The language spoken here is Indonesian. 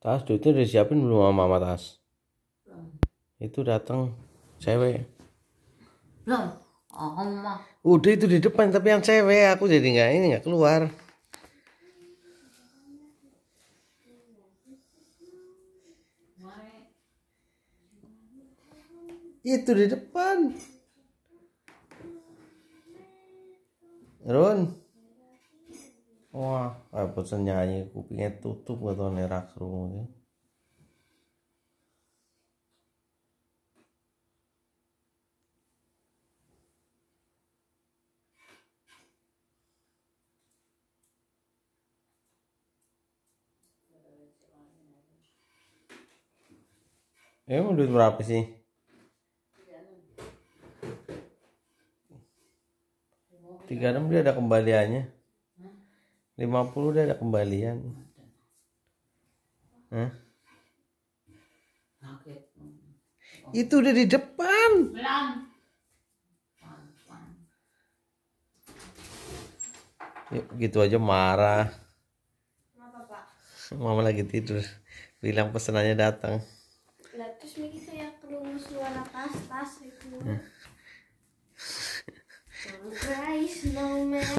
Tas duitnya udah siapin belum sama mama Tas? Belum. Itu datang cewek. Belum. Oh, mama. Udah itu di depan tapi yang cewek aku jadi nggak ini nggak keluar. Itu di depan. Ron. Wah, ah, bosan nyanyi kupingnya tutup gak nerak nih rak ya. Eh, mau duit berapa sih? Tiga enam dia ada kembaliannya. 50 udah ada kembalian Hah? itu udah di depan Yuk, gitu aja marah mama lagi tidur bilang pesenannya datang lah terus Miki kayak keluar suara tas tas itu. guys no man